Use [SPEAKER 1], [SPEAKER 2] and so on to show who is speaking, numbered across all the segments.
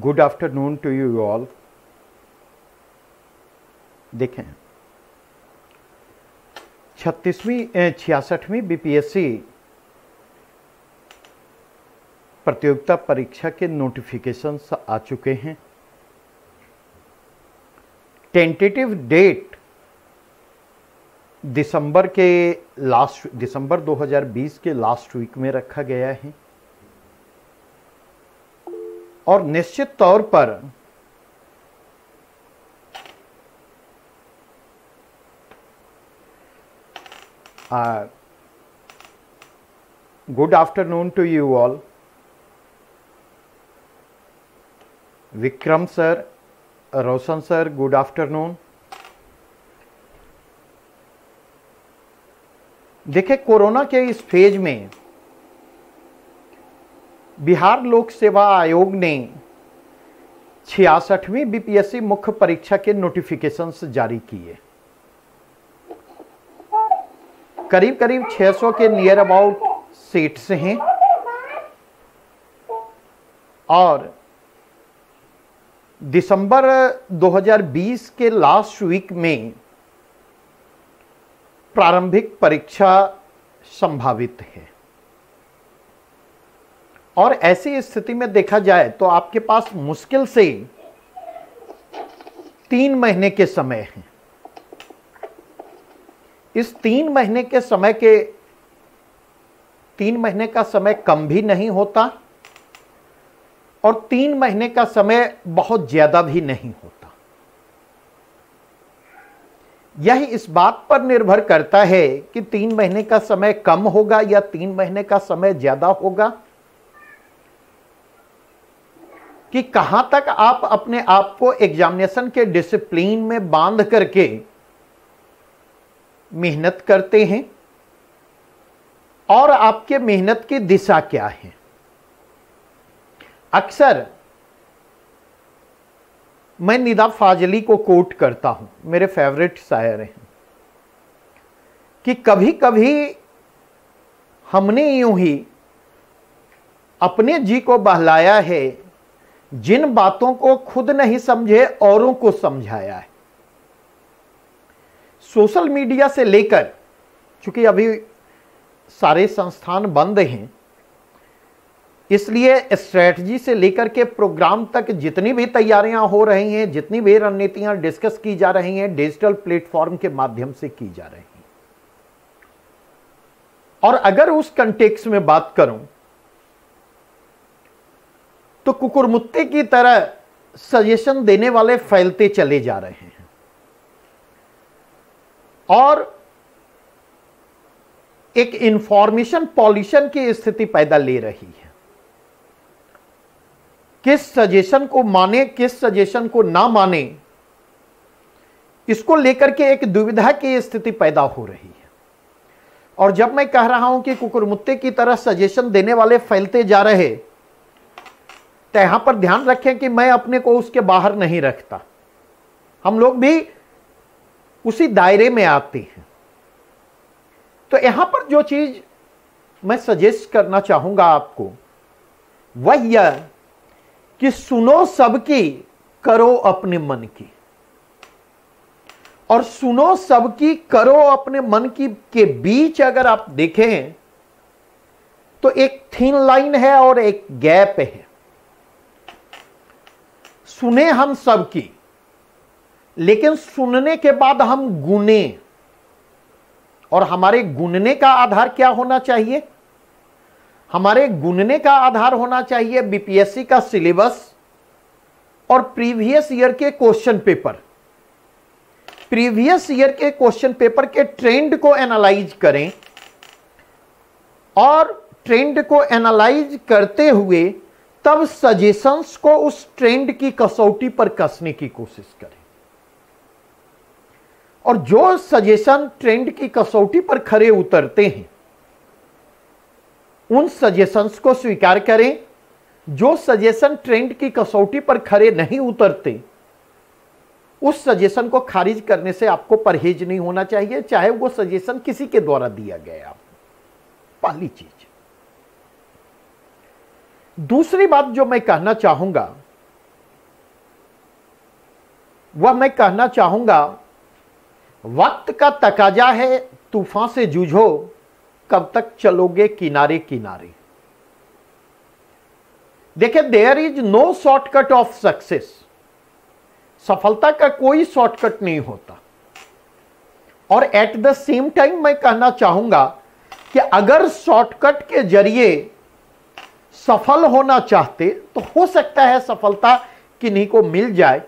[SPEAKER 1] good afternoon to you all देखें छत्तीसवीं छियासठवीं बीपीएससी प्रतियोगिता परीक्षा के नोटिफिकेशन आ चुके हैं टेंटेटिव डेट दिसंबर के लास्ट दिसंबर 2020 के लास्ट वीक में रखा गया है और निश्चित तौर पर good afternoon to you all Vikram sir Roshan sir good afternoon देखे कोरोना के इस फेज में बिहार लोक सेवा आयोग ने छियासठवीं बीपीएससी मुख्य परीक्षा के नोटिफिकेशंस जारी किए करीब करीब 600 के नियर अबाउट सीट्स हैं और दिसंबर 2020 के लास्ट वीक में प्रारंभिक परीक्षा संभावित है और ऐसी स्थिति में देखा जाए तो आपके पास मुश्किल से तीन महीने के समय हैं इस तीन महीने के समय के तीन महीने का समय कम भी नहीं होता और तीन महीने का समय बहुत ज्यादा भी नहीं होता यह इस बात पर निर्भर करता है कि तीन महीने का समय कम होगा या तीन महीने का समय ज्यादा होगा कि कहां तक आप अपने आप को एग्जामिनेशन के डिसिप्लिन में बांध करके मेहनत करते हैं और आपके मेहनत की दिशा क्या है अक्सर मैं निदा फाजली को कोट करता हूं मेरे फेवरेट शायर हैं कि कभी कभी हमने यूं ही अपने जी को बहलाया है जिन बातों को खुद नहीं समझे औरों को समझाया है सोशल मीडिया से लेकर चूंकि अभी सारे संस्थान बंद हैं इसलिए स्ट्रेटजी से लेकर के प्रोग्राम तक जितनी भी तैयारियां हो रही हैं जितनी भी रणनीतियां डिस्कस की जा रही हैं डिजिटल प्लेटफॉर्म के माध्यम से की जा रही हैं और अगर उस कंटेक्स में बात करूं तो कुकुरमुत्ते की तरह सजेशन देने वाले फैलते चले जा रहे हैं और एक इंफॉर्मेशन पॉल्यूशन की स्थिति पैदा ले रही है किस सजेशन को माने किस सजेशन को ना माने इसको लेकर के एक दुविधा की स्थिति पैदा हो रही है और जब मैं कह रहा हूं कि कुकुरमुत्ते की तरह सजेशन देने वाले फैलते जा रहे तो यहां पर ध्यान रखें कि मैं अपने को उसके बाहर नहीं रखता हम लोग भी उसी दायरे में आते हैं तो यहां पर जो चीज मैं सजेस्ट करना चाहूंगा आपको वह यह कि सुनो सबकी करो अपने मन की और सुनो सबकी करो अपने मन की के बीच अगर आप देखें तो एक थीन लाइन है और एक गैप है सुने हम सबकी लेकिन सुनने के बाद हम गुने और हमारे गुनने का आधार क्या होना चाहिए हमारे गुनने का आधार होना चाहिए बीपीएससी का सिलेबस और प्रीवियस ईयर के क्वेश्चन पेपर प्रीवियस ईयर के क्वेश्चन पेपर के ट्रेंड को एनालाइज करें और ट्रेंड को एनालाइज करते हुए तब सजेशंस को उस ट्रेंड की कसौटी पर कसने की कोशिश करें और जो सजेशन ट्रेंड की कसौटी पर खड़े उतरते हैं उन सजेशंस को स्वीकार करें जो सजेशन ट्रेंड की कसौटी पर खड़े नहीं उतरते उस सजेशन को खारिज करने से आपको परहेज नहीं होना चाहिए चाहे वो सजेशन किसी के द्वारा दिया गया आपको पहली चीज दूसरी बात जो मैं कहना चाहूंगा वह मैं कहना चाहूंगा वक्त का तकाजा है तूफान से जूझो कब तक चलोगे किनारे किनारे देखे there is no shortcut of success सफलता का कोई शॉर्टकट नहीं होता और एट द सेम टाइम मैं कहना चाहूंगा कि अगर शॉर्टकट के जरिए सफल होना चाहते तो हो सकता है सफलता किन्हीं को मिल जाए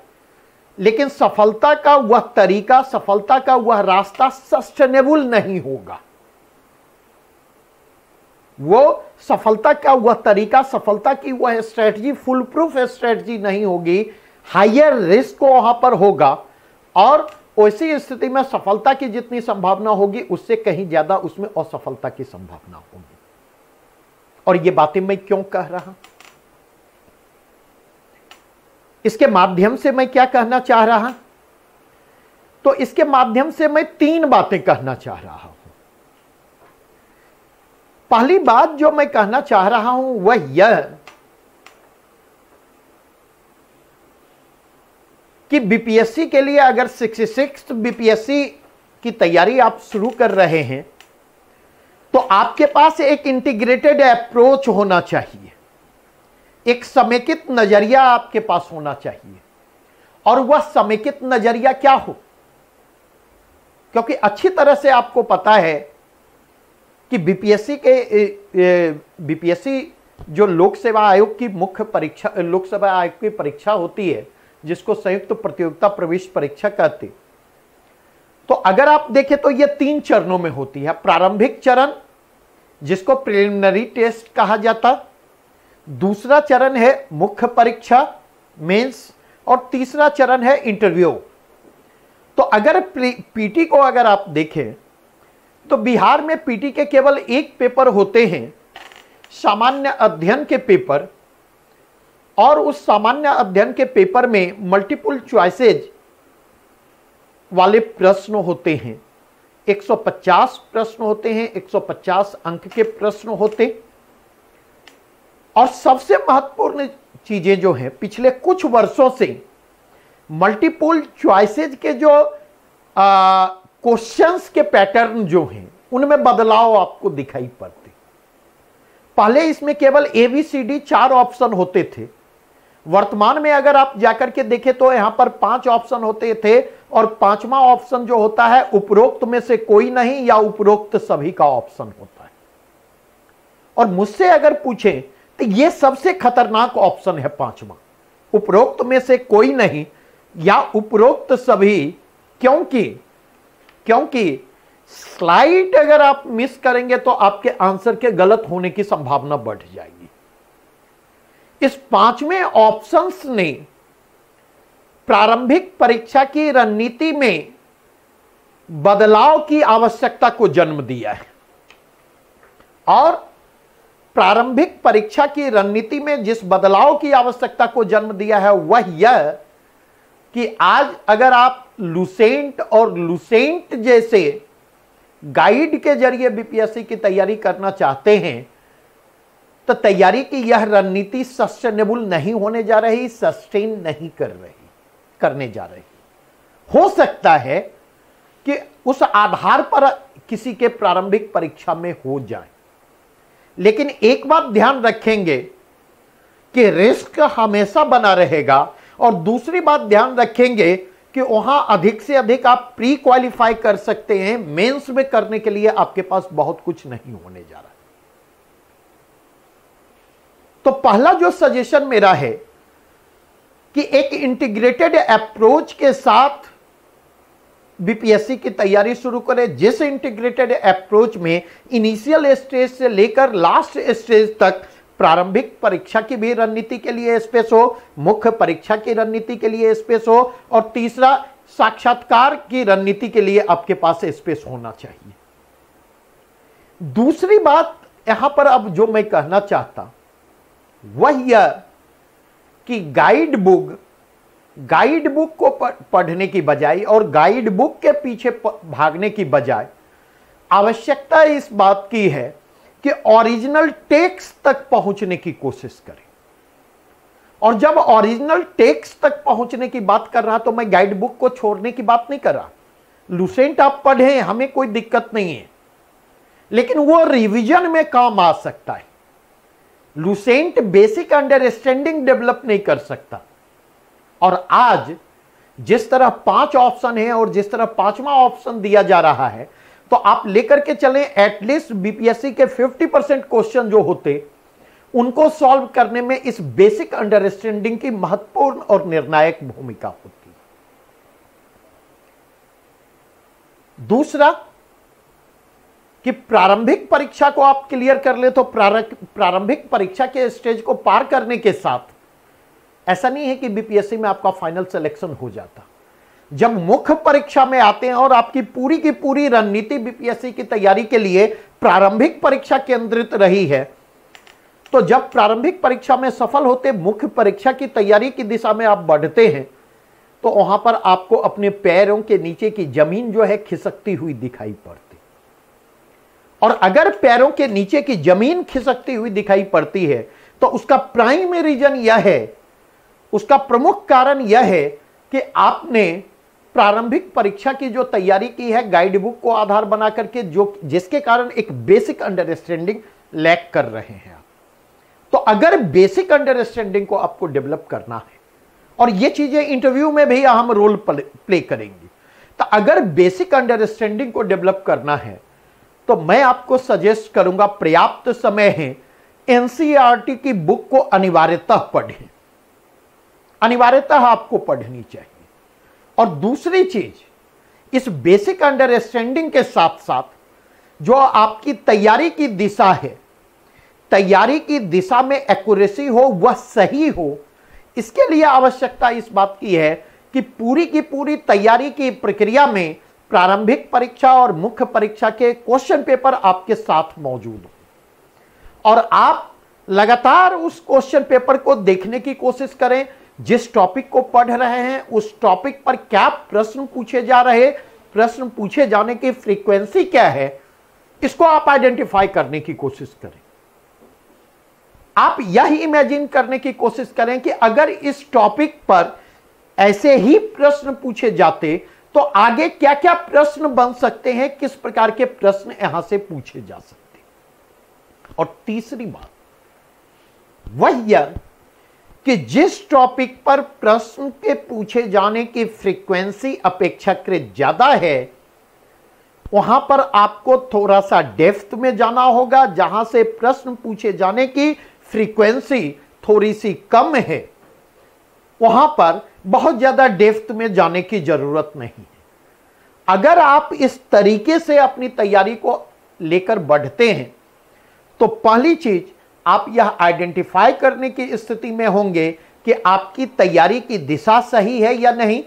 [SPEAKER 1] लेकिन सफलता का वह तरीका सफलता का वह रास्ता सस्टेनेबल नहीं होगा वो सफलता का वह तरीका सफलता की वह स्ट्रेटजी फुल प्रूफ स्ट्रेटजी नहीं होगी हायर रिस्क को वहां पर होगा और ऐसी स्थिति में सफलता की जितनी संभावना होगी उससे कहीं ज्यादा उसमें असफलता की संभावना होगी और ये बातें मैं क्यों कह रहा हूं इसके माध्यम से मैं क्या कहना चाह रहा तो इसके माध्यम से मैं तीन बातें कहना चाह रहा हूं पहली बात जो मैं कहना चाह रहा हूं वह यह कि बीपीएससी के लिए अगर सिक्सटी सिक्स बीपीएससी की तैयारी आप शुरू कर रहे हैं तो आपके पास एक इंटीग्रेटेड अप्रोच होना चाहिए एक समेकित नजरिया आपके पास होना चाहिए और वह समेकित नजरिया क्या हो क्योंकि अच्छी तरह से आपको पता है कि बीपीएससी के बीपीएससी जो लोक सेवा आयोग की मुख्य परीक्षा लोक सेवा आयोग की परीक्षा होती है जिसको संयुक्त तो प्रतियोगिता प्रवेश परीक्षा कहते तो अगर आप देखें तो यह तीन चरणों में होती है प्रारंभिक चरण जिसको प्रिलिमिनरी टेस्ट कहा जाता दूसरा चरण है मुख्य परीक्षा मेंस और तीसरा चरण है इंटरव्यू तो अगर पीटी को अगर आप देखें तो बिहार में पीटी के केवल एक पेपर होते हैं सामान्य अध्ययन के पेपर और उस सामान्य अध्ययन के पेपर में मल्टीपल चॉइसेज वाले प्रश्न होते हैं 150 प्रश्न होते हैं 150 अंक के प्रश्न होते और सबसे महत्वपूर्ण चीजें जो हैं पिछले कुछ वर्षों से मल्टीपल चॉइसेज के जो क्वेश्चंस के पैटर्न जो हैं उनमें बदलाव आपको दिखाई पड़ते पहले इसमें केवल एबीसीडी चार ऑप्शन होते थे वर्तमान में अगर आप जाकर के देखें तो यहां पर पांच ऑप्शन होते थे और पांचवा ऑप्शन जो होता है उपरोक्त में से कोई नहीं या उपरोक्त सभी का ऑप्शन होता है और मुझसे अगर पूछे तो यह सबसे खतरनाक ऑप्शन है पांचवा उपरोक्त में से कोई नहीं या उपरोक्त सभी क्योंकि क्योंकि स्लाइड अगर आप मिस करेंगे तो आपके आंसर के गलत होने की संभावना बढ़ जाएगी इस पांचवें ऑप्शंस ने प्रारंभिक परीक्षा की रणनीति में बदलाव की आवश्यकता को जन्म दिया है और प्रारंभिक परीक्षा की रणनीति में जिस बदलाव की आवश्यकता को जन्म दिया है वह यह कि आज अगर आप लुसेंट और लुसेंट जैसे गाइड के जरिए बीपीएससी की तैयारी करना चाहते हैं तो तैयारी की यह रणनीति सस्टेनेबल नहीं होने जा रही सस्टेन नहीं कर रही करने जा रही हो सकता है कि उस आधार पर किसी के प्रारंभिक परीक्षा में हो जाए लेकिन एक बात ध्यान रखेंगे कि रिस्क हमेशा बना रहेगा और दूसरी बात ध्यान रखेंगे कि वहां अधिक से अधिक आप प्री क्वालिफाई कर सकते हैं मेंस में करने के लिए आपके पास बहुत कुछ नहीं होने जा रहा तो पहला जो सजेशन मेरा है कि एक इंटीग्रेटेड अप्रोच के साथ बीपीएससी की तैयारी शुरू करें जिस इंटीग्रेटेड अप्रोच में इनिशियल स्टेज से लेकर लास्ट स्टेज तक प्रारंभिक परीक्षा की भी रणनीति के लिए स्पेस हो मुख्य परीक्षा की रणनीति के लिए स्पेस हो और तीसरा साक्षात्कार की रणनीति के लिए आपके पास स्पेस होना चाहिए दूसरी बात यहां पर अब जो मैं कहना चाहता हूं वह यह कि गाइड बुक गाइड बुक को पढ़ने की बजाय और गाइड बुक के पीछे भागने की बजाय आवश्यकता इस बात की है कि ओरिजिनल टेक्स तक पहुंचने की कोशिश करें और जब ओरिजिनल टेक्स तक पहुंचने की बात कर रहा तो मैं गाइड बुक को छोड़ने की बात नहीं कर रहा लुसेंट आप पढ़ें हमें कोई दिक्कत नहीं है लेकिन वो रिवीजन में काम आ सकता है लुसेंट बेसिक अंडरस्टैंडिंग डेवलप नहीं कर सकता और आज जिस तरह पांच ऑप्शन है और जिस तरह पांचवा ऑप्शन दिया जा रहा है तो आप लेकर के चले एटलीस्ट बीपीएससी के 50 परसेंट क्वेश्चन जो होते उनको सॉल्व करने में इस बेसिक अंडरस्टैंडिंग की महत्वपूर्ण और निर्णायक भूमिका होती दूसरा कि प्रारंभिक परीक्षा को आप क्लियर कर ले तो प्रारंभिक परीक्षा के स्टेज को पार करने के साथ ऐसा नहीं है कि बीपीएससी में आपका फाइनल सिलेक्शन हो जाता जब मुख्य परीक्षा में आते हैं और आपकी पूरी की पूरी रणनीति बीपीएससी की तैयारी के लिए प्रारंभिक परीक्षा केंद्रित रही है तो जब प्रारंभिक परीक्षा में सफल होते मुख्य परीक्षा की तैयारी की दिशा में आप बढ़ते हैं तो वहां पर आपको अपने पैरों के नीचे की जमीन जो है खिसकती हुई दिखाई पड़ती और अगर पैरों के नीचे की जमीन खिसकती हुई दिखाई पड़ती है तो उसका प्राइम रीजन यह है उसका प्रमुख कारण यह है कि आपने प्रारंभिक परीक्षा की जो तैयारी की है गाइडबुक को आधार बना करके जो जिसके कारण एक बेसिक अंडरस्टैंडिंग लैक कर रहे हैं तो अगर बेसिक अंडरस्टैंडिंग को आपको डेवलप करना है और ये चीजें इंटरव्यू में भी अहम रोल प्ले करेंगी तो अगर बेसिक अंडरस्टैंडिंग को डेवलप करना है तो मैं आपको सजेस्ट करूंगा पर्याप्त समय है एनसीईआरटी e की बुक को अनिवार्यतः पढ़ें अनिवार्यतः आपको पढ़नी चाहिए और दूसरी चीज इस बेसिक अंडरस्टैंडिंग के साथ साथ जो आपकी तैयारी की दिशा है तैयारी की दिशा में एक्यूरेसी हो वह सही हो इसके लिए आवश्यकता इस बात की है कि पूरी की पूरी तैयारी की प्रक्रिया में प्रारंभिक परीक्षा और मुख्य परीक्षा के क्वेश्चन पेपर आपके साथ मौजूद हो और आप लगातार उस क्वेश्चन पेपर को देखने की कोशिश करें जिस टॉपिक को पढ़ रहे हैं उस टॉपिक पर क्या प्रश्न पूछे जा रहे प्रश्न पूछे जाने की फ्रीक्वेंसी क्या है इसको आप आइडेंटिफाई करने की कोशिश करें आप यह इमेजिन करने की कोशिश करें कि अगर इस टॉपिक पर ऐसे ही प्रश्न पूछे जाते तो आगे क्या क्या प्रश्न बन सकते हैं किस प्रकार के प्रश्न यहां से पूछे जा सकते हैं और तीसरी बात वह यह कि जिस टॉपिक पर प्रश्न के पूछे जाने की फ्रीक्वेंसी अपेक्षाकृत ज्यादा है वहां पर आपको थोड़ा सा डेफ्थ में जाना होगा जहां से प्रश्न पूछे जाने की फ्रीक्वेंसी थोड़ी सी कम है वहां पर बहुत ज्यादा डेफ्थ में जाने की जरूरत नहीं है अगर आप इस तरीके से अपनी तैयारी को लेकर बढ़ते हैं तो पहली चीज आप यह आइडेंटिफाई करने की स्थिति में होंगे कि आपकी तैयारी की दिशा सही है या नहीं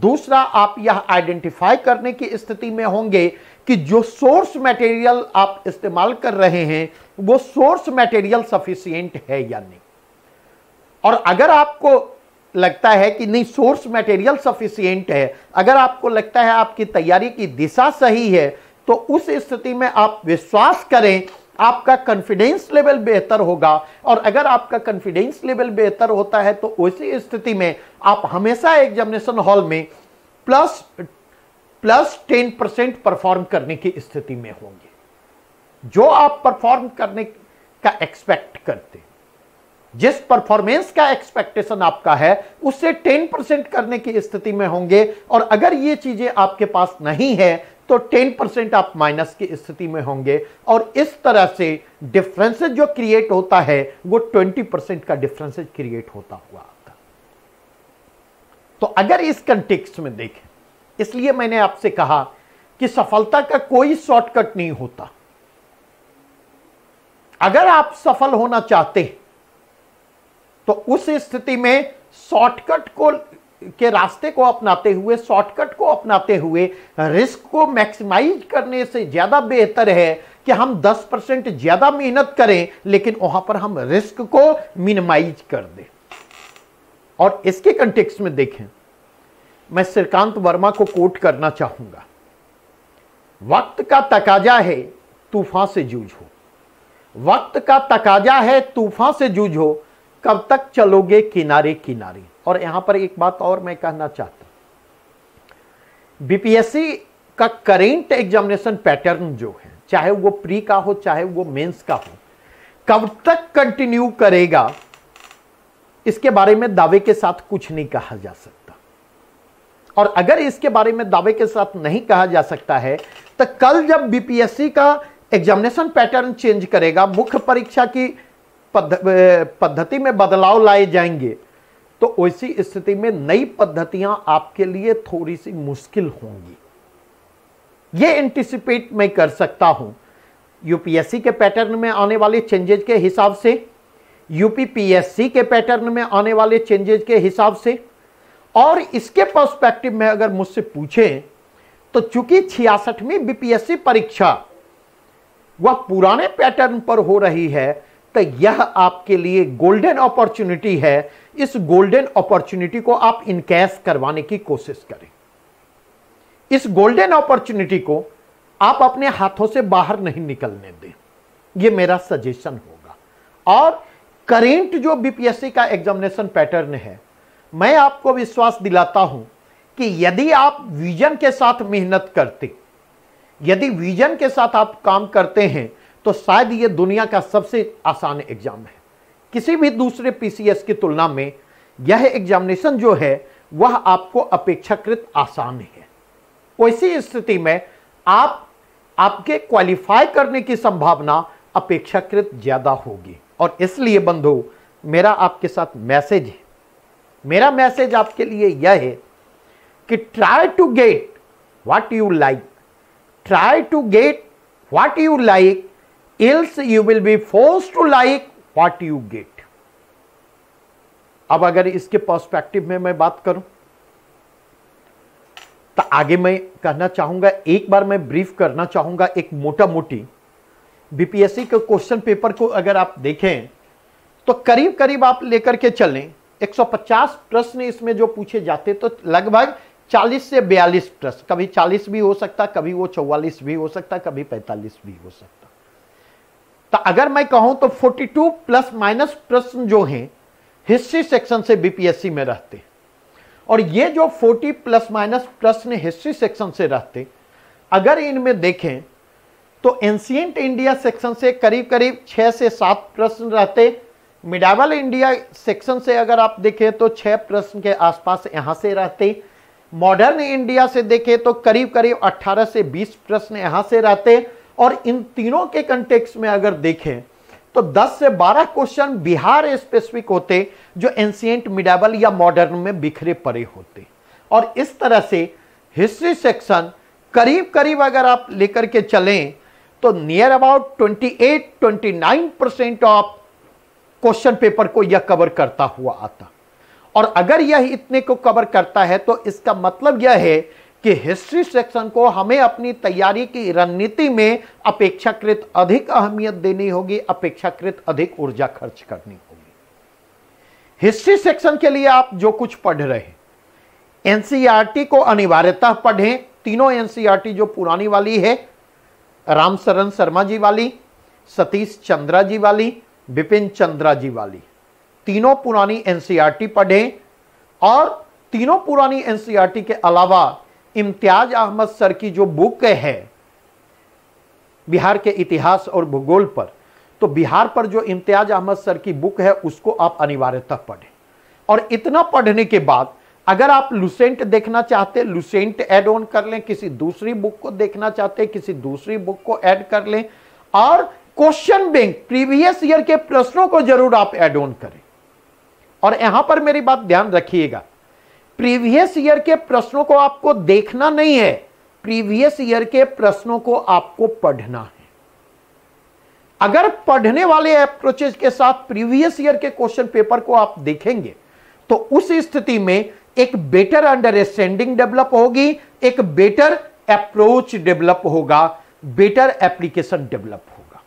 [SPEAKER 1] दूसरा आप यह आइडेंटिफाई करने की स्थिति में होंगे कि जो सोर्स मटेरियल आप इस्तेमाल कर रहे हैं वो सोर्स मटेरियल सफिशियंट है या नहीं और अगर आपको लगता है कि नहीं सोर्स मटेरियल सफिशियंट है अगर आपको लगता है आपकी तैयारी की दिशा सही है तो उस स्थिति में आप विश्वास करें आपका कॉन्फिडेंस लेवल बेहतर होगा और अगर आपका कॉन्फिडेंस लेवल बेहतर होता है तो उसी स्थिति में आप हमेशा एग्जामिनेशन हॉल में plus plus ten percent perform करने की स्थिति में होंगे जो आप परफॉर्म करने का एक्सपेक्ट करते हैं जिस परफॉर्मेंस का एक्सपेक्टेशन आपका है उससे 10 परसेंट करने की स्थिति में होंगे और अगर ये चीजें आपके पास नहीं है तो 10 परसेंट आप माइनस की स्थिति में होंगे और इस तरह से डिफरेंसेज जो क्रिएट होता है वो 20 परसेंट का डिफरेंसेज क्रिएट होता हुआ आपका तो अगर इस कंटेक्स में देखें इसलिए मैंने आपसे कहा कि सफलता का कोई शॉर्टकट नहीं होता अगर आप सफल होना चाहते हैं तो उस स्थिति में शॉर्टकट को के रास्ते को अपनाते हुए शॉर्टकट को अपनाते हुए रिस्क को मैक्सिमाइज करने से ज़्यादा बेहतर है कि हम 10 परसेंट ज़्यादा मेहनत करें लेकिन वहां पर हम रिस्क को मिनिमाइज कर दें और इसके कंटेक्स में देखें मैं श्रीकांत वर्मा को कोट करना चाहूंगा वक्त का तकाजा है तूफान से जूझो वक्त का तकाजा है तूफान से जूझो कब तक चलोगे किनारे किनारे और यहां पर एक बात और मैं कहना चाहता हूं बीपीएससी का करेंट एग्जामिनेशन पैटर्न जो है चाहे वो प्री का हो चाहे वो मेंस का हो कब तक कंटिन्यू करेगा इसके बारे में दावे के साथ कुछ नहीं कहा जा सकता और अगर इसके बारे में दावे के साथ नहीं कहा जा सकता है तो कल जब बीपीएससी का एग्जामिनेशन पैटर्न चेंज करेगा मुख्य परीक्षा की पद्धति में बदलाव लाए जाएंगे तो ऐसी स्थिति में नई पद्धतियां आपके लिए थोड़ी सी मुश्किल होंगी ये एंटिसिपेट मैं कर सकता हूं यूपीएससी के पैटर्न में आने वाले चेंजेज के हिसाब से यूपीपीएससी के पैटर्न में आने वाले चेंजेज के हिसाब से और इसके पर्सपेक्टिव में अगर मुझसे पूछें तो चूंकि छियासठवीं बीपीएससी परीक्षा वह पुराने पैटर्न पर हो रही है तो यह आपके लिए गोल्डन अपॉर्चुनिटी है इस गोल्डन अपॉर्चुनिटी को आप इनकैश करवाने की कोशिश करें इस गोल्डन अपॉर्चुनिटी को आप अपने हाथों से बाहर नहीं निकलने दें यह मेरा सजेशन होगा और करेंट जो बीपीएससी का एग्जामिनेशन पैटर्न है मैं आपको विश्वास दिलाता हूं कि यदि आप विजन के साथ मेहनत करते यदि विजन के साथ आप काम करते हैं तो शायद ये दुनिया का सबसे आसान एग्जाम है किसी भी दूसरे पीसीएस की तुलना में यह एग्जामिनेशन जो है वह आपको अपेक्षाकृत आसान है वैसी स्थिति में आप आपके क्वालिफाई करने की संभावना अपेक्षाकृत ज़्यादा होगी और इसलिए बंधु मेरा आपके साथ मैसेज है मेरा मैसेज आपके लिए यह है कि try to get what you like try to get what you like else you will be force to like what you get अब अगर इसके पर्सपेक्टिव में मैं बात करूं तो आगे मैं कहना चाहूंगा एक बार मैं ब्रीफ करना चाहूंगा एक मोटा मोटी बीपीएससी के क्वेश्चन पेपर को अगर आप देखें तो करीब करीब आप लेकर के चलें 150 प्रश्न इसमें जो पूछे जाते तो लगभग 40 से 42 प्रश्न कभी 40 भी हो सकता कभी वो 44 भी हो सकता कभी 45 भी हो सकता तो अगर मैं कहूं तो 42 प्लस माइनस प्रश्न जो हैं हिस्ट्री सेक्शन से बीपीएससी में रहते और ये जो 40 प्लस माइनस प्रश्न हिस्ट्री सेक्शन से रहते अगर इनमें देखें तो एंशियंट इंडिया सेक्शन से करीब करीब छह से सात प्रश्न रहते मिडावल इंडिया सेक्शन से अगर आप देखें तो छह प्रश्न के आसपास यहां से रहते मॉडर्न इंडिया से देखें तो करीब करीब 18 से 20 प्रश्न यहां से रहते हैं और इन तीनों के कंटेक्स में अगर देखें तो 10 से 12 क्वेश्चन बिहार स्पेसिफिक होते जो एंसियंट मिडाबल या मॉडर्न में बिखरे पड़े होते और इस तरह से हिस्ट्री सेक्शन करीब करीब अगर आप लेकर के चलें तो near about 28 29 percent of question paper को यह कवर करता हुआ आता और अगर यह इतने को कवर करता है तो इसका मतलब यह है कि हिस्ट्री सेक्शन को हमें अपनी तैयारी की रणनीति में अपेक्षाकृत अधिक अहमियत देनी होगी अपेक्षाकृत अधिक ऊर्जा खर्च करनी होगी हिस्ट्री सेक्शन के लिए आप जो कुछ पढ़ रहे एनसीआरटी एनसीईआरटी e को अनिवार्यता पढ़ें तीनों एनसीईआरटी e जो पुरानी वाली है रामशरण शर्मा जी वाली सतीश चंद्रा जी वाली विपिन चंद्रा जी वाली तीनों पुरानी एनसीआरटी e पढ़ें और तीनों पुरानी एनसीआरटी के अलावा इम्तियाज अहमद सर की जो बुक है बिहार के इतिहास और भूगोल पर तो बिहार पर जो इम्तियाज अहमद सर की बुक है उसको आप अनिवार्यतः पढ़ें और इतना पढ़ने के बाद अगर आप लुसेंट देखना चाहते लुसेंट एड ऑन कर लें किसी दूसरी बुक को देखना चाहते किसी दूसरी बुक को ऐड कर लें और क्वेश्चन बैंक प्रीवियस ईयर के प्रश्नों को जरूर आप एड ऑन करें और यहां पर मेरी बात ध्यान रखिएगा प्रीवियस ईयर के प्रश्नों को आपको देखना नहीं है प्रीवियस ईयर के प्रश्नों को आपको पढ़ना है अगर पढ़ने वाले अप्रोचेज के साथ प्रीवियस ईयर के क्वेश्चन पेपर को आप देखेंगे तो उस स्थिति में एक बेटर अंडरस्टैंडिंग डेवलप होगी एक बेटर अप्रोच डेवलप होगा बेटर एप्लीकेशन डेवलप होगा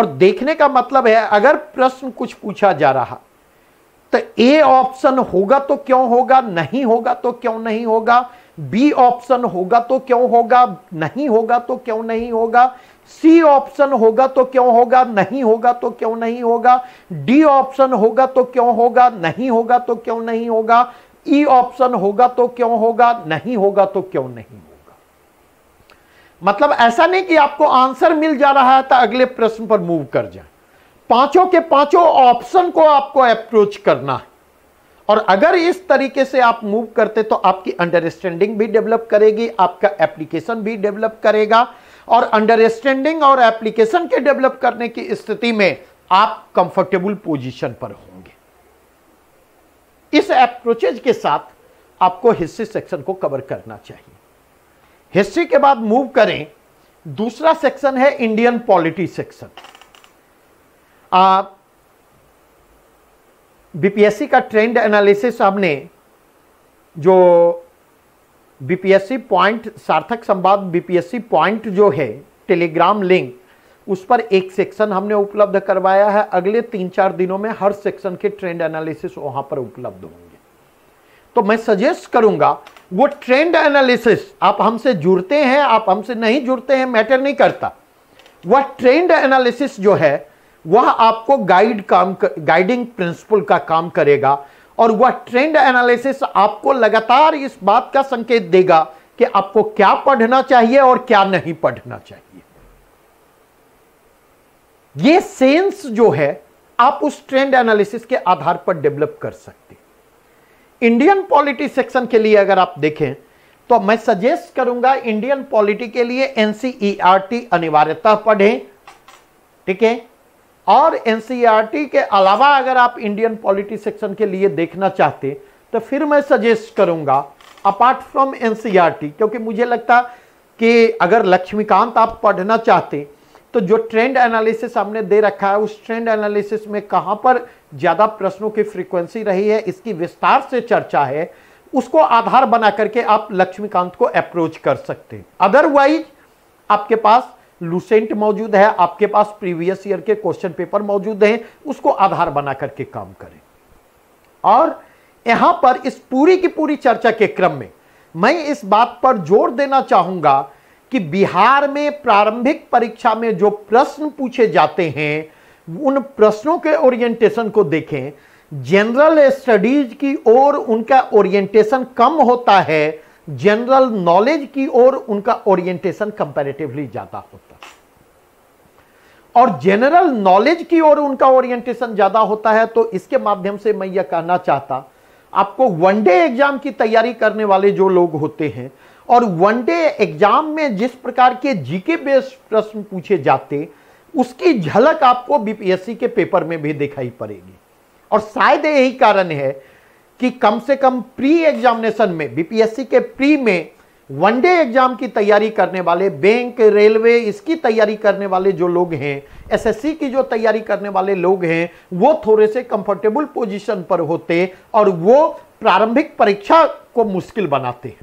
[SPEAKER 1] और देखने का मतलब है अगर प्रश्न कुछ पूछा जा रहा तो ए ऑप्शन होगा तो क्यों होगा नहीं होगा तो क्यों नहीं होगा बी ऑप्शन होगा तो क्यों होगा नहीं होगा तो क्यों नहीं होगा सी ऑप्शन होगा तो क्यों होगा नहीं होगा तो क्यों नहीं होगा डी ऑप्शन होगा तो क्यों होगा नहीं होगा तो क्यों नहीं होगा ई ऑप्शन होगा तो क्यों होगा नहीं होगा तो क्यों नहीं होगा मतलब ऐसा नहीं कि आपको आंसर मिल जा रहा है तो अगले प्रश्न पर मूव कर जाए पांचों के पांचों ऑप्शन को आपको अप्रोच करना है और अगर इस तरीके से आप मूव करते तो आपकी अंडरस्टैंडिंग भी डेवलप करेगी आपका एप्लीकेशन भी डेवलप करेगा और अंडरस्टैंडिंग और एप्लीकेशन के डेवलप करने की स्थिति में आप कंफर्टेबल पोजीशन पर होंगे इस अप्रोचेज के साथ आपको हिस्ट्री सेक्शन को कवर करना चाहिए हिस्ट्री के बाद मूव करें दूसरा सेक्शन है इंडियन पॉलिटी सेक्शन बीपीएससी का ट्रेंड एनालिसिस हमने जो बीपीएससी पॉइंट सार्थक संवाद बीपीएससी पॉइंट जो है टेलीग्राम लिंक उस पर एक सेक्शन हमने उपलब्ध करवाया है अगले तीन चार दिनों में हर सेक्शन के ट्रेंड एनालिसिस वहां पर उपलब्ध होंगे तो मैं सजेस्ट करूंगा वो ट्रेंड एनालिसिस आप हमसे जुड़ते हैं आप हमसे नहीं जुड़ते हैं मैटर नहीं करता वह ट्रेंड एनालिसिस जो है वह आपको गाइड काम गाइडिंग प्रिंसिपल का काम करेगा और वह ट्रेंड एनालिसिस आपको लगातार इस बात का संकेत देगा कि आपको क्या पढ़ना चाहिए और क्या नहीं पढ़ना चाहिए यह सेंस जो है आप उस ट्रेंड एनालिसिस के आधार पर डेवलप कर सकते इंडियन पॉलिटी सेक्शन के लिए अगर आप देखें तो मैं सजेस्ट करूंगा इंडियन पॉलिटी के लिए एनसीईआरटी e अनिवार्यता पढ़ें ठीक है और एनसीईआरटी e के अलावा अगर आप इंडियन पॉलिटी सेक्शन के लिए देखना चाहते तो फिर मैं सजेस्ट करूंगा अपार्ट फ्रॉम एनसीईआरटी क्योंकि मुझे लगता कि अगर लक्ष्मीकांत आप पढ़ना चाहते तो जो ट्रेंड एनालिसिस हमने दे रखा है उस ट्रेंड एनालिसिस में कहाँ पर ज़्यादा प्रश्नों की फ्रीक्वेंसी रही है इसकी विस्तार से चर्चा है उसको आधार बना करके आप लक्ष्मीकांत को अप्रोच कर सकते अदरवाइज आपके पास लूसेंट मौजूद है आपके पास प्रीवियस ईयर के क्वेश्चन पेपर मौजूद हैं उसको आधार बना करके काम करें और यहां पर इस पूरी की पूरी चर्चा के क्रम में मैं इस बात पर जोर देना चाहूंगा कि बिहार में प्रारंभिक परीक्षा में जो प्रश्न पूछे जाते हैं उन प्रश्नों के ओरिएंटेशन को देखें जनरल स्टडीज की ओर उनका ओरिएंटेशन कम होता है जनरल नॉलेज की ओर उनका ओरिएंटेशन कंपैरेटिवली ज्यादा होता है और जनरल नॉलेज की ओर उनका ओरिएंटेशन ज्यादा होता है तो इसके माध्यम से मैं यह कहना चाहता आपको वनडे एग्जाम की तैयारी करने वाले जो लोग होते हैं और वनडे एग्जाम में जिस प्रकार के जीके बेस्ड प्रश्न पूछे जाते उसकी झलक आपको बीपीएससी के पेपर में भी दिखाई पड़ेगी और शायद यही कारण है कि कम से कम प्री एग्जामिनेशन में बीपीएससी के प्री में वनडे एग्जाम की तैयारी करने वाले बैंक रेलवे इसकी तैयारी करने वाले जो लोग हैं एसएससी की जो तैयारी करने वाले लोग हैं वो थोड़े से कंफर्टेबल पोजीशन पर होते और वो प्रारंभिक परीक्षा को मुश्किल बनाते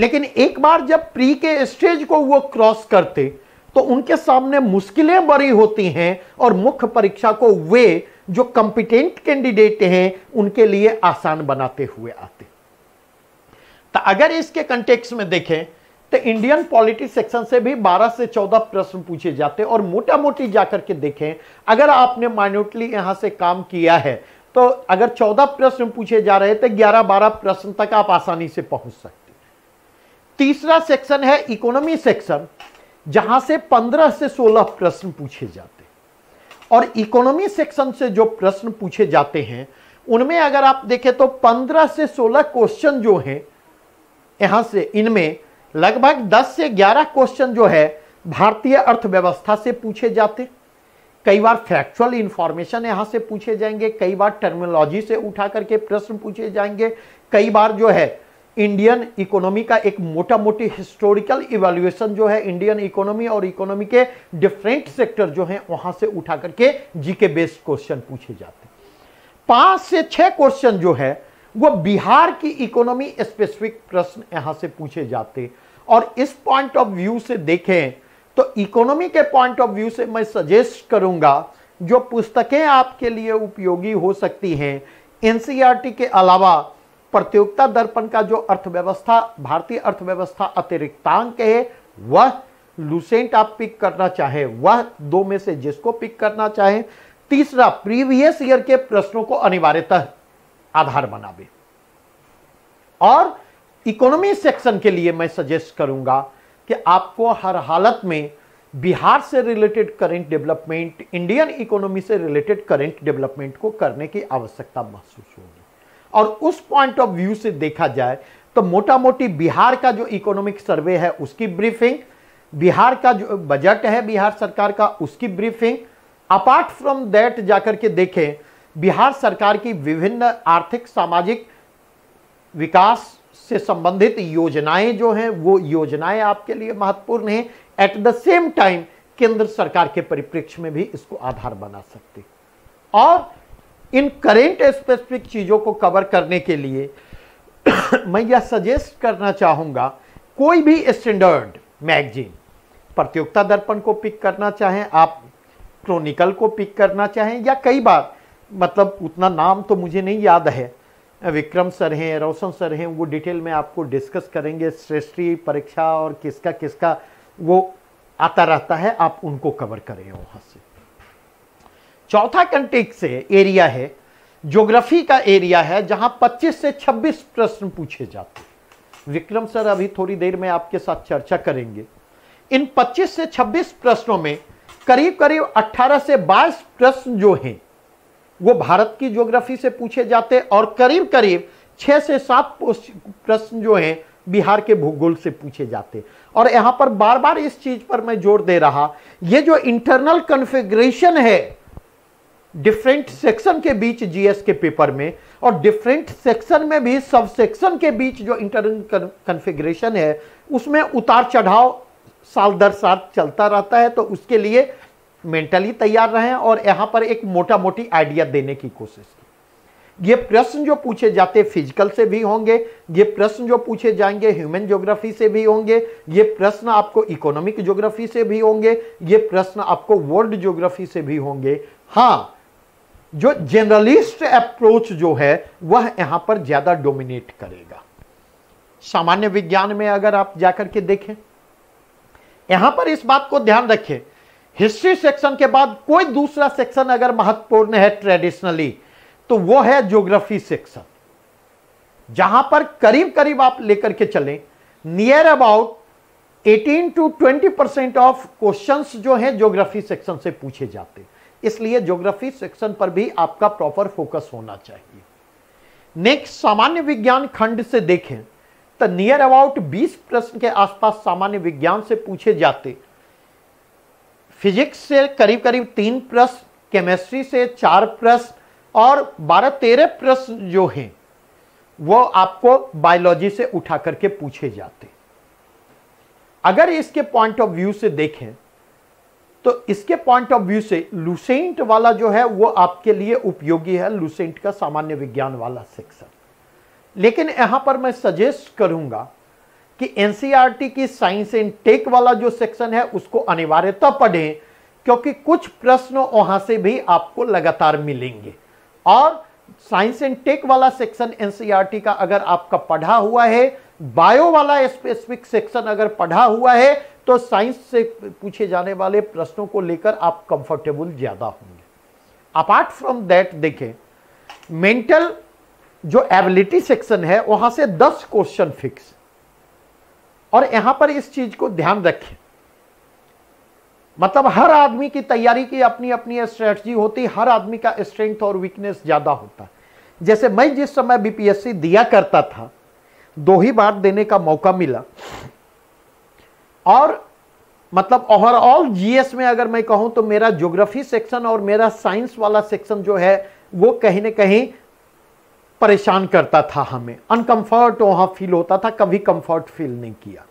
[SPEAKER 1] लेकिन एक बार जब प्री के स्टेज को वो क्रॉस करते तो उनके सामने मुश्किलें बड़ी होती हैं और मुख्य परीक्षा को वे जो कॉम्पिटेंट कैंडिडेट हैं उनके लिए आसान बनाते हुए आते तो अगर इसके कंटेक्स में देखें तो इंडियन पॉलिटिक्स सेक्शन से भी 12 से 14 प्रश्न पूछे जाते और मोटा मोटी जाकर के देखें अगर आपने माइन्यूटली यहां से काम किया है तो अगर 14 प्रश्न पूछे जा रहे तो 11-12 प्रश्न तक आप आसानी से पहुंच सकते तीसरा सेक्शन है इकोनॉमी सेक्शन जहां से 15 से 16 प्रश्न पूछे जाते और इकोनॉमी सेक्शन से जो प्रश्न पूछे जाते हैं उनमें अगर आप देखें तो 15 से 16 क्वेश्चन जो हैं यहाँ से इनमें लगभग 10 से 11 क्वेश्चन जो है भारतीय अर्थव्यवस्था से पूछे जाते कई बार फैक्चुअल इंफॉर्मेशन यहाँ से पूछे जाएंगे कई बार टर्मिनोलॉजी से उठा करके प्रश्न पूछे जाएंगे कई बार जो है इंडियन इकोनॉमी का एक मोटा मोटी हिस्टोरिकल इवेल्युएशन जो है इंडियन इकोनॉमी और इकोनॉमी के डिफरेंट सेक्टर जो हैं वहां से उठा करके जीके बेस्ड क्वेश्चन पूछे जाते पांच से छह क्वेश्चन जो है वो बिहार की इकोनॉमी स्पेसिफिक प्रश्न यहां से पूछे जाते और इस पॉइंट ऑफ व्यू से देखें तो इकोनॉमी के पॉइंट ऑफ व्यू से मैं सजेस्ट करूंगा जो पुस्तकें आपके लिए उपयोगी हो सकती हैं एनसीईआरटी e के अलावा प्रतियोगिता दर्पण का जो अर्थव्यवस्था भारतीय अर्थव्यवस्था अतिरिक्तांक है वह लुसेंट आप पिक करना चाहे वह दो में से जिसको पिक करना चाहे तीसरा प्रीवियस ईयर के प्रश्नों को अनिवार्यतः आधार बनावे और इकोनॉमी सेक्शन के लिए मैं सजेस्ट करूंगा कि आपको हर हालत में बिहार से related current development Indian economy से रिलेटेड करंट डेवलपमेंट को करने की आवश्यकता महसूस होगी और उस पॉइंट ऑफ व्यू से देखा जाए तो मोटा मोटी बिहार का जो इकोनॉमिक सर्वे है उसकी ब्रीफिंग बिहार का जो बजट है बिहार सरकार का उसकी ब्रीफिंग अपार्ट फ्रॉम दैट जाकर के देखें बिहार सरकार की विभिन्न आर्थिक सामाजिक विकास से संबंधित योजनाएं जो हैं वो योजनाएं आपके लिए महत्वपूर्ण हैं एट द सेम टाइम केंद्र सरकार के परिप्रेक्ष्य में भी इसको आधार बना सकते और इन करेंट स्पेसिफिक चीज़ों को कवर करने के लिए मैं यह सजेस्ट करना चाहूँगा कोई भी स्टैंडर्ड मैगजीन प्रतियोगिता दर्पण को पिक करना चाहें आप क्रोनिकल को पिक करना चाहें या कई बार मतलब उतना नाम तो मुझे नहीं याद है विक्रम सर हैं रोशन सर हैं वो डिटेल में आपको डिस्कस करेंगे श्रेष्ठी परीक्षा और किसका किसका वो आता रहता है आप उनको कवर करें वहाँ से चौथा कंट्री से एरिया है ज्योग्राफी का एरिया है जहां 25 से 26 प्रश्न पूछे जाते हैं विक्रम सर अभी थोड़ी देर में आपके साथ चर्चा करेंगे इन 25 से 26 प्रश्नों में करीब करीब 18 से 22 प्रश्न जो हैं वो भारत की ज्योग्राफी से पूछे जाते हैं और करीब करीब 6 से 7 प्रश्न जो हैं बिहार के भूगोल से पूछे जाते और यहाँ पर बार बार इस चीज पर मैं जोर दे रहा ये जो इंटरनल कन्फिग्रेशन है डिफरेंट सेक्शन के बीच जीएस के पेपर में और डिफरेंट सेक्शन में भी सब सेक्शन के बीच जो इंटरन कन्फिग्रेशन है उसमें उतार चढ़ाव साल दर साल चलता रहता है तो उसके लिए मेंटली तैयार रहें और यहाँ पर एक मोटा मोटी आइडिया देने की कोशिश की ये प्रश्न जो पूछे जाते फिजिकल से भी होंगे ये प्रश्न जो पूछे जाएंगे ह्यूमन ज्योग्राफी से भी होंगे ये प्रश्न आपको इकोनॉमिक ज्योग्राफी से भी होंगे ये प्रश्न आपको वर्ल्ड ज्योग्राफी से भी होंगे हाँ जो जनरलिस्ट अप्रोच जो है वह यहां पर ज्यादा डोमिनेट करेगा सामान्य विज्ञान में अगर आप जाकर के देखें यहां पर इस बात को ध्यान रखें हिस्ट्री सेक्शन के बाद कोई दूसरा सेक्शन अगर महत्वपूर्ण है ट्रेडिशनली तो वो है ज्योग्राफी सेक्शन जहां पर करीब करीब आप लेकर के चलें near about 18 to 20 percent of questions जो है ज्योग्राफी सेक्शन से पूछे जाते हैं इसलिए ज्योग्राफी सेक्शन पर भी आपका प्रॉपर फोकस होना चाहिए नेक्स्ट सामान्य विज्ञान खंड से देखें तो नियर अबाउट 20 प्रश्न के आसपास सामान्य विज्ञान से पूछे जाते फिजिक्स से करीब करीब तीन प्रश्न केमिस्ट्री से चार प्रश्न और 12-13 प्रश्न जो हैं वो आपको बायोलॉजी से उठा करके पूछे जाते अगर इसके पॉइंट ऑफ व्यू से देखें तो इसके पॉइंट ऑफ व्यू से लुसेंट वाला जो है वो आपके लिए उपयोगी है लुसेंट का सामान्य विज्ञान वाला सेक्शन लेकिन यहां पर मैं सजेस्ट करूंगा कि एनसीईआरटी e की साइंस एंड टेक वाला जो सेक्शन है उसको अनिवार्यता पढ़ें क्योंकि कुछ प्रश्न वहां से भी आपको लगातार मिलेंगे और साइंस एंड टेक वाला सेक्शन एनसीईआरटी e का अगर आपका पढ़ा हुआ है बायो वाला स्पेसिफिक सेक्शन अगर पढ़ा हुआ है तो साइंस से पूछे जाने वाले प्रश्नों को लेकर आप कंफर्टेबल ज़्यादा होंगे अपार्ट फ्रॉम दैट देखें मेंटल जो एबिलिटी सेक्शन है वहां से दस क्वेश्चन फिक्स और यहां पर इस चीज को ध्यान रखें मतलब हर आदमी की तैयारी की अपनी अपनी स्ट्रेटजी होती हर आदमी का स्ट्रेंथ और वीकनेस ज्यादा होता जैसे मैं जिस समय बीपीएससी दिया करता था दो ही बार देने का मौका मिला और मतलब ओवरऑल जीएस में अगर मैं कहूं तो मेरा ज्योग्राफी सेक्शन और मेरा साइंस वाला सेक्शन जो है वो कहीं ना कहीं परेशान करता था हमें अनकंफर्ट वहां फील होता था कभी कंफर्ट फील नहीं किया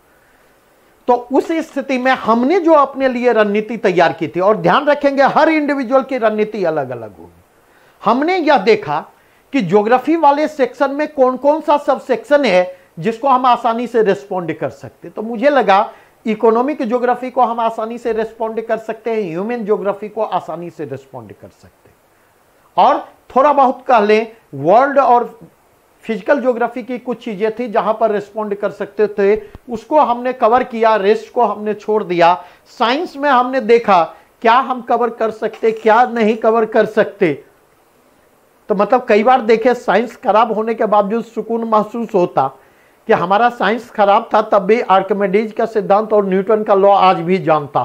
[SPEAKER 1] तो उस स्थिति में हमने जो अपने लिए रणनीति तैयार की थी और ध्यान रखेंगे हर इंडिविजुअल की रणनीति अलग अलग होगी हमने यह देखा कि ज्योग्राफी वाले सेक्शन में कौन कौन सा सब सेक्शन है जिसको हम आसानी से रिस्पॉन्ड कर सकते तो मुझे लगा इकोनॉमिक ज्योग्राफी को हम आसानी से रेस्पॉन्ड कर सकते हैं ह्यूमन ज्योग्राफी को आसानी से रेस्पॉन्ड कर सकते हैं और थोड़ा बहुत कह लें वर्ल्ड और फिजिकल ज्योग्राफी की कुछ चीज़ें थी जहां पर रिस्पॉन्ड कर सकते थे उसको हमने कवर किया रेस्ट को हमने छोड़ दिया साइंस में हमने देखा क्या हम कवर कर सकते क्या नहीं कवर कर सकते तो मतलब कई बार देखे साइंस खराब होने के बावजूद सुकून महसूस होता कि हमारा साइंस खराब था तब भी आर्कमेडीज का सिद्धांत और न्यूटन का लॉ आज भी जानता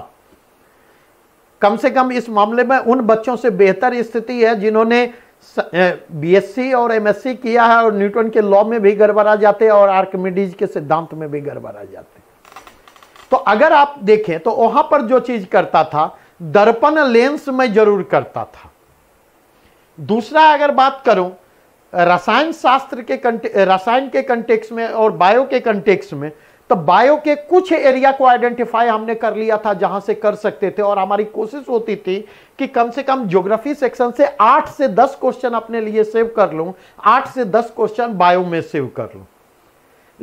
[SPEAKER 1] कम से कम इस मामले में उन बच्चों से बेहतर स्थिति है जिन्होंने बीएससी और एमएससी किया है और न्यूटन के लॉ में भी गड़बड़ा जाते हैं और आर्कमेडीज के सिद्धांत में भी गड़बड़ा जाते तो अगर आप देखें तो वहां पर जो चीज करता था दर्पण लेंस में जरूर करता था दूसरा अगर बात करूं रसायन शास्त्र के रसायन के कंटेक्स में और बायो के कंटेक्स में तो बायो के कुछ एरिया को आइडेंटिफाई हमने कर लिया था जहां से कर सकते थे और हमारी कोशिश होती थी कि कम से कम ज्योग्राफी सेक्शन से आठ से दस क्वेश्चन अपने लिए सेव कर लूं आठ से दस क्वेश्चन बायो में सेव कर लूं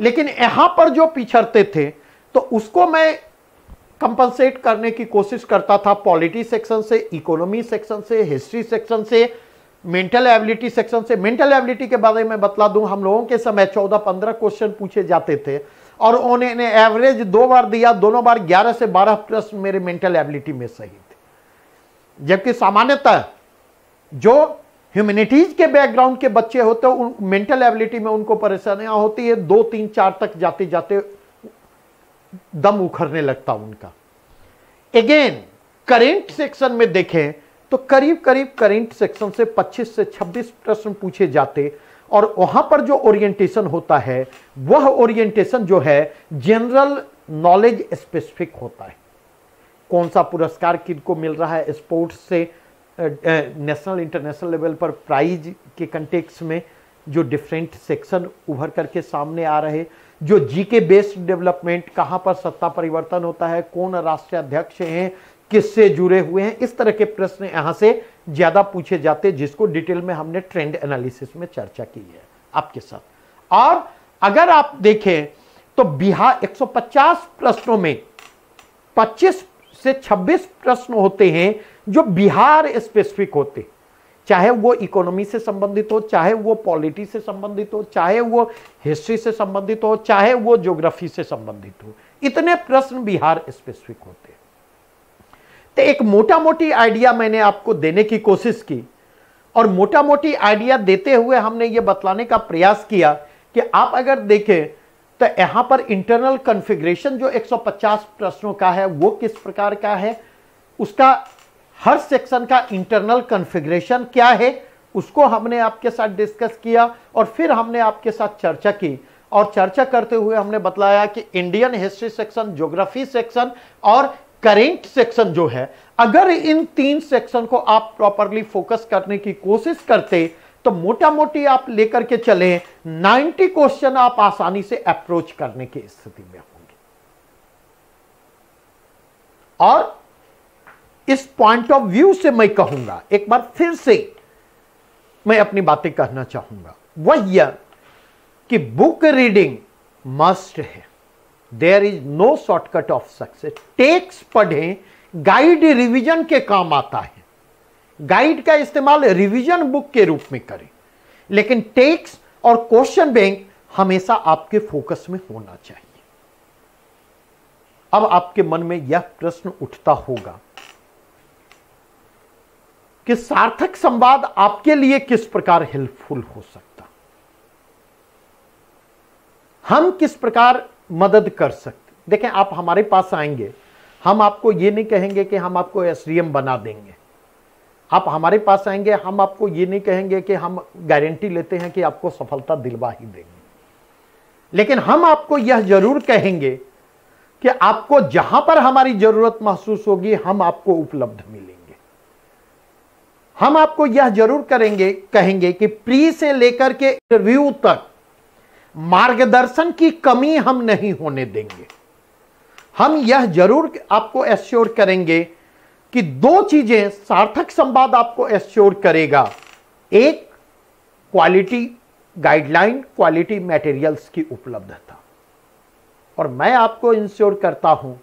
[SPEAKER 1] लेकिन यहां पर जो पिछड़ते थे तो उसको मैं कंपनसेट करने की कोशिश करता था पॉलिटी सेक्शन से इकोनॉमी सेक्शन से हिस्ट्री सेक्शन से मेंटल एबिलिटी सेक्शन से मेंटल एबिलिटी के बारे में बतला दूं हम लोगों के समय चौदह पंद्रह क्वेश्चन पूछे जाते थे और उन्होंने एवरेज दो बार दिया दोनों बार ग्यारह से बारह प्रश्न मेरे मेंटल एबिलिटी में सही थे जबकि सामान्यतः जो ह्यूमिनिटीज के बैकग्राउंड के बच्चे होते हैं उन मेंटल एबिलिटी में उनको परेशानियां होती है दो तीन चार तक जाते जाते दम उखड़ने लगता उनका अगेन करेंट सेक्शन में देखें तो करीब करीब करेंट सेक्शन से 25 से 26 प्रश्न पूछे जाते और वहां पर जो ओरिएंटेशन होता है वह ओरिएंटेशन जो है जनरल नॉलेज स्पेसिफिक होता है कौन सा पुरस्कार किनको मिल रहा है स्पोर्ट्स से नेशनल इंटरनेशनल लेवल पर प्राइज के कंटेक्स में जो डिफरेंट सेक्शन उभर करके सामने आ रहे जो जीके बेस्ड डेवलपमेंट कहाँ पर सत्ता परिवर्तन होता है कौन राष्ट्रीय अध्यक्ष हैं किससे जुड़े हुए हैं इस तरह के प्रश्न यहां से ज़्यादा पूछे जाते जिसको डिटेल में हमने ट्रेंड एनालिसिस में चर्चा की है आपके साथ और अगर आप देखें तो बिहार 150 प्रश्नों में 25 से 26 प्रश्न होते हैं जो बिहार स्पेसिफिक होते चाहे वो इकोनॉमी से संबंधित हो चाहे वो पॉलिटी से संबंधित हो चाहे वो हिस्ट्री से संबंधित हो चाहे वो ज्योग्राफी से संबंधित हो इतने प्रश्न बिहार स्पेसिफिक होते तो एक मोटा मोटी आइडिया मैंने आपको देने की कोशिश की और मोटा मोटी आइडिया देते हुए हमने ये बतलाने का प्रयास किया कि आप अगर देखें तो यहाँ पर इंटरनल कॉन्फ़िगरेशन जो 150 प्रश्नों का है वो किस प्रकार का है उसका हर सेक्शन का इंटरनल कॉन्फ़िगरेशन क्या है उसको हमने आपके साथ डिस्कस किया और फिर हमने आपके साथ चर्चा की और चर्चा करते हुए हमने बतलाया कि Indian history section geography section और करेंट सेक्शन जो है अगर इन तीन सेक्शन को आप प्रॉपरली फोकस करने की कोशिश करते तो मोटा मोटी आप लेकर के चले 90 क्वेश्चन आप आसानी से अप्रोच करने की स्थिति में होंगे और इस पॉइंट ऑफ व्यू से मैं कहूंगा एक बार फिर से मैं अपनी बातें कहना चाहूंगा वह यह कि बुक रीडिंग मस्ट है there is no shortcut of success texts पढ़ें गाइड रिवीजन के काम आता है गाइड का इस्तेमाल रिवीजन बुक के रूप में करें लेकिन टेक्स और क्वेश्चन बैंक हमेशा आपके फोकस में होना चाहिए अब आपके मन में यह प्रश्न उठता होगा कि सार्थक संवाद आपके लिए किस प्रकार हेल्पफुल हो सकता हम किस प्रकार मदद कर सकते देखें आप हमारे पास आएंगे हम आपको ये नहीं कहेंगे कि हम आपको एस बना देंगे आप हमारे पास आएंगे हम आपको ये नहीं कहेंगे कि हम गारंटी लेते हैं कि आपको सफलता दिलवा ही देंगे लेकिन हम आपको यह जरूर कहेंगे कि आपको जहां पर हमारी जरूरत महसूस होगी हम आपको उपलब्ध मिलेंगे हम आपको यह जरूर करेंगे कहेंगे कि प्री से लेकर के इंटरव्यू तक मार्गदर्शन की कमी हम नहीं होने देंगे हम यह जरूर आपको एश्योर करेंगे कि दो चीजें सार्थक संवाद आपको एश्योर करेगा एक क्वालिटी गाइडलाइन क्वालिटी मटेरियल्स की उपलब्धता और मैं आपको इंश्योर करता हूं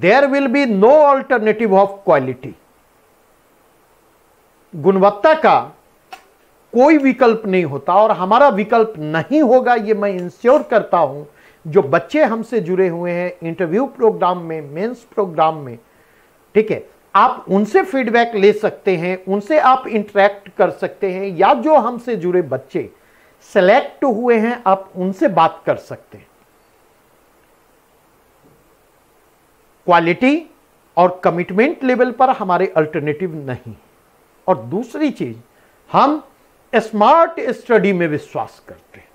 [SPEAKER 1] there will be no alternative of quality गुणवत्ता का कोई विकल्प नहीं होता और हमारा विकल्प नहीं होगा ये मैं इंश्योर करता हूँ जो बच्चे हमसे जुड़े हुए हैं इंटरव्यू प्रोग्राम में मेंस प्रोग्राम में ठीक है आप उनसे फीडबैक ले सकते हैं उनसे आप इंटरेक्ट कर सकते हैं या जो हमसे जुड़े बच्चे सेलेक्ट हुए हैं आप उनसे बात कर सकते हैं क्वालिटी और कमिटमेंट लेवल पर हमारे अल्टरनेटिव नहीं और दूसरी चीज हम स्मार्ट स्टडी में विश्वास करते हैं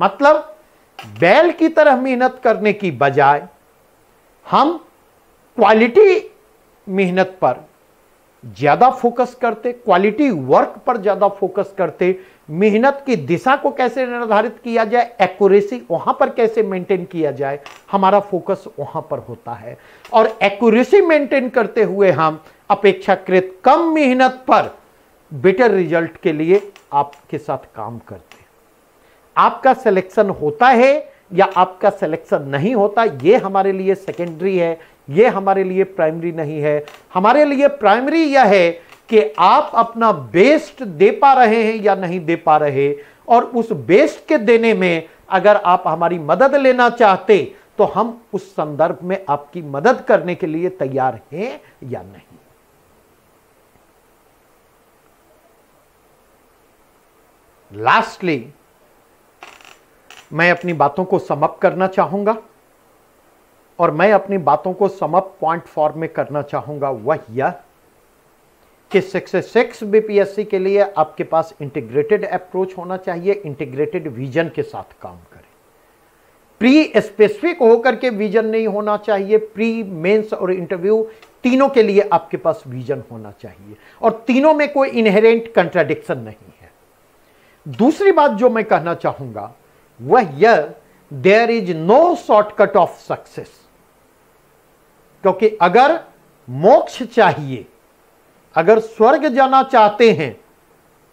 [SPEAKER 1] मतलब बैल की तरह मेहनत करने की बजाय हम क्वालिटी मेहनत पर ज़्यादा फोकस करते क्वालिटी वर्क पर ज़्यादा फोकस करते मेहनत की दिशा को कैसे निर्धारित किया जाए एक्यूरेसी वहां पर कैसे मेंटेन किया जाए हमारा फोकस वहां पर होता है और एक्यूरेसी मेंटेन करते हुए हम अपेक्षाकृत कम मेहनत पर बेटर रिजल्ट के लिए आपके साथ काम करते हैं आपका सिलेक्शन होता है या आपका सिलेक्शन नहीं होता ये हमारे लिए सेकेंडरी है ये हमारे लिए प्राइमरी नहीं है हमारे लिए प्राइमरी यह है कि आप अपना बेस्ट दे पा रहे हैं या नहीं दे पा रहे और उस बेस्ट के देने में अगर आप हमारी मदद लेना चाहते तो हम उस संदर्भ में आपकी मदद करने के लिए तैयार हैं या नहीं लास्टली मैं अपनी बातों को समअप करना चाहूंगा और मैं अपनी बातों को समअप पॉइंट फॉर्म में करना चाहूंगा वह यह कि सिक्स सिक्स बीपीएससी के लिए आपके पास इंटीग्रेटेड अप्रोच होना चाहिए इंटीग्रेटेड विजन के साथ काम करें प्री स्पेसिफिक होकर के विजन नहीं होना चाहिए प्री मेंस और इंटरव्यू तीनों के लिए आपके पास विजन होना चाहिए और तीनों में कोई इनहेरेंट कंट्राडिक्शन नहीं दूसरी बात जो मैं कहना चाहूंगा वह यह there is no shortcut of success क्योंकि अगर मोक्ष चाहिए अगर स्वर्ग जाना चाहते हैं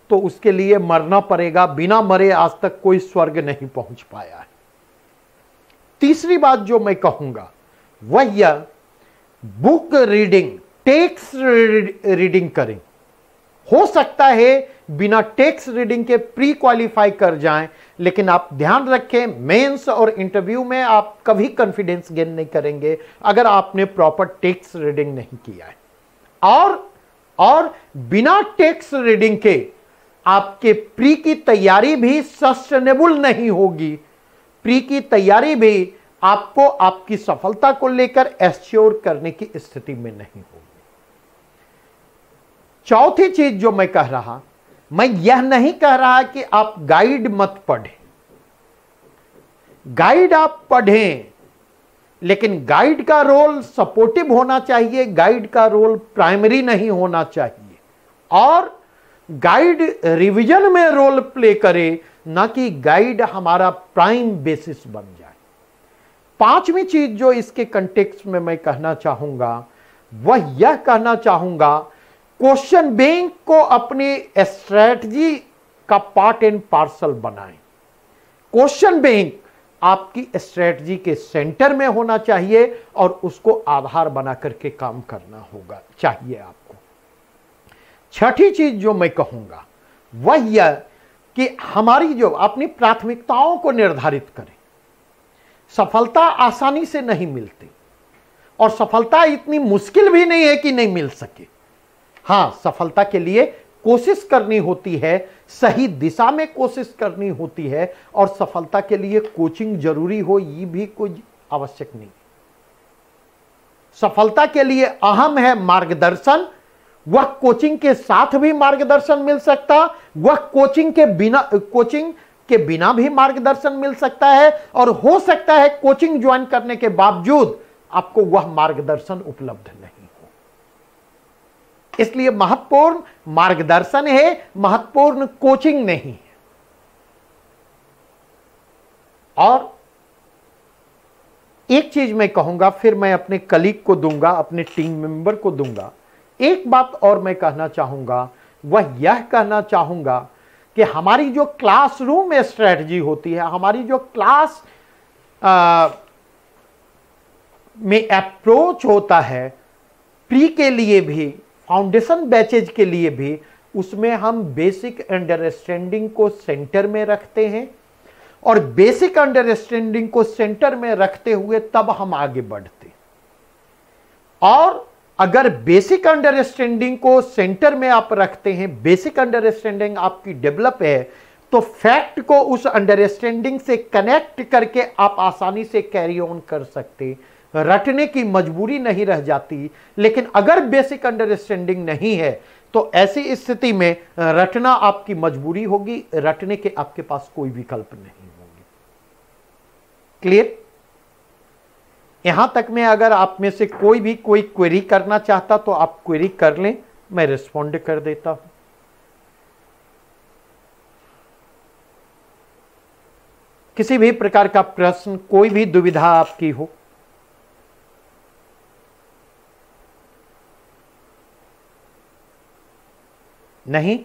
[SPEAKER 1] तो उसके लिए मरना पड़ेगा बिना मरे आज तक कोई स्वर्ग नहीं पहुंच पाया है तीसरी बात जो मैं कहूंगा वह यह बुक रीडिंग टेक्स्ट रीडिंग करें हो सकता है बिना टेक्स रीडिंग के प्री क्वालिफाई कर जाएं लेकिन आप ध्यान रखें मेंस और इंटरव्यू में आप कभी कॉन्फिडेंस गेन नहीं करेंगे अगर आपने प्रॉपर टेक्स रीडिंग नहीं किया है और और बिना टेक्स रीडिंग के आपके प्री की तैयारी भी सस्टेनेबल नहीं होगी प्री की तैयारी भी आपको आपकी सफलता को लेकर एश्योर करने की स्थिति में नहीं चौथी चीज जो मैं कह रहा मैं यह नहीं कह रहा कि आप गाइड मत पढ़ें गाइड आप पढ़ें लेकिन गाइड का रोल सपोर्टिव होना चाहिए गाइड का रोल प्राइमरी नहीं होना चाहिए और गाइड रिवीजन में रोल प्ले करे ना कि गाइड हमारा प्राइम बेसिस बन जाए पांचवी चीज जो इसके कंटेक्स्ट में मैं कहना चाहूंगा वह यह कहना चाहूंगा क्वेश्चन बैंक को अपनी स्ट्रेटजी का पार्ट एंड पार्सल बनाएं क्वेश्चन बैंक आपकी स्ट्रेटजी के सेंटर में होना चाहिए और उसको आधार बना करके काम करना होगा चाहिए आपको छठी चीज जो मैं कहूंगा वह यह कि हमारी जो अपनी प्राथमिकताओं को निर्धारित करें सफलता आसानी से नहीं मिलती और सफलता इतनी मुश्किल भी नहीं है कि नहीं मिल सके हाँ सफलता के लिए कोशिश करनी होती है सही दिशा में कोशिश करनी होती है और सफलता के लिए कोचिंग जरूरी हो ये भी कुछ आवश्यक नहीं सफलता के लिए अहम है मार्गदर्शन वह कोचिंग के साथ भी मार्गदर्शन मिल सकता वह कोचिंग के बिना कोचिंग के बिना भी मार्गदर्शन मिल सकता है और हो सकता है कोचिंग ज्वाइन करने के बावजूद आपको वह मार्गदर्शन उपलब्ध नहीं इसलिए महत्वपूर्ण मार्गदर्शन है महत्वपूर्ण कोचिंग नहीं है और एक चीज मैं कहूंगा फिर मैं अपने कलीग को दूंगा अपने टीम मेंबर को दूंगा एक बात और मैं कहना चाहूंगा वह यह कहना चाहूंगा कि हमारी जो क्लासरूम स्ट्रेटजी होती है हमारी जो क्लास आ, में अप्रोच होता है प्री के लिए भी फाउंडेशन बैचेज के लिए भी उसमें हम बेसिक अंडरस्टैंडिंग को सेंटर में रखते हैं और बेसिक अंडरस्टैंडिंग को सेंटर में रखते हुए तब हम आगे बढ़ते और अगर बेसिक अंडरस्टैंडिंग को सेंटर में आप रखते हैं बेसिक अंडरस्टैंडिंग आपकी डेवलप है तो फैक्ट को उस अंडरस्टैंडिंग से कनेक्ट करके आप आसानी से कैरी ऑन कर सकते हैं रटने की मजबूरी नहीं रह जाती लेकिन अगर बेसिक अंडरस्टैंडिंग नहीं है तो ऐसी स्थिति में रटना आपकी मजबूरी होगी रटने के आपके पास कोई विकल्प नहीं होगी क्लियर यहां तक में अगर आप में से कोई भी कोई क्वेरी करना चाहता तो आप क्वेरी कर लें मैं रिस्पॉन्ड कर देता हूं किसी भी प्रकार का प्रश्न कोई भी दुविधा आपकी हो नहीं